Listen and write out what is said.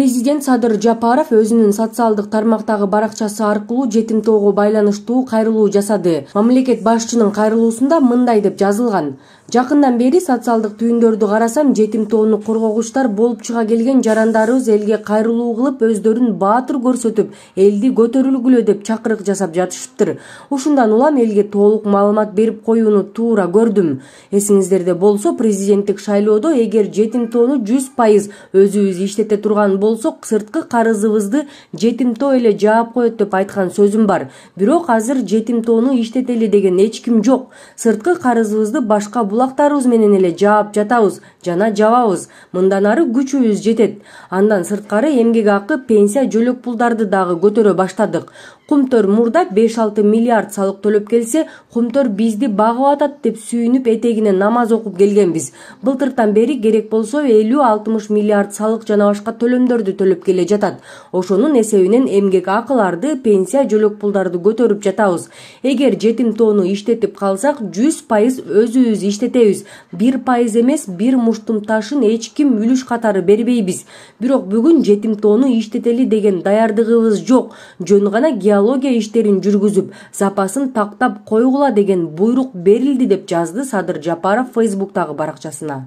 президент садыр жапаров өзүнүн социалдык тармактагы баракчасы аркылуу жетим тоого байланыштуу кайрылуу жасады мамлекет башчынын кайрылуусунда мындай деп жазылган жакындан бери социалдык түйүндөрдү карасам жетим тоону коргогучтар болуп чыга келген жарандарыбыз элге кайрылуу кылып өздөрүн баатыр көрсөтүп элди көтөрүлгүлө деп чакырык жасап жатышыптыр ушундан улам элге толук маалымат берип коюуну туура көрдүм эсиңиздерде болсо президенттик шайлоодо эгер жетим тоону жүз пайыз өзүбүз иштете турган болсок сырткы карызыбызды жетим тоо эле жаап коет деп айткан сөзүм бар бирок азыр жетим тоону иштетели деген эч ким жок сырткы карызыбызды башка булактарыбыз менен эле жаап жатабыз жана жабабыз мындан ары күчүбүз жетет андан сырткары эмгек акы пенсия жөлөк пулдарды дагы көтөрө баштадык кумтөр мурда беш алты миллиард салык төлөп келсе кумтөр бизди багып атат деп сүйүнүп этегинен намаз окуп келгенбиз былтыртан бери керек болсо элүү алтымыш миллиард салык жана башка төлөмдөрдү төлөп келе жатат ошонун эсебинен эмгек акыларды пенсия жөлөк пулдарды көтөрүп жатабыз эгер жетим тоону иштетип калсак жүз пайыз өзүбүз иштетебиз бир пайыз эмес бир муштум ташын эч ким үлүш катары бербейбиз бирок бүгүн жетим тоону иштетели деген даярдыгыбыз жок жөн гана геология иштерин жүргүзүп запасын тактап койгула деген буйрук берилди деп жазды садыр жапаров фейсбуктагы баракчасына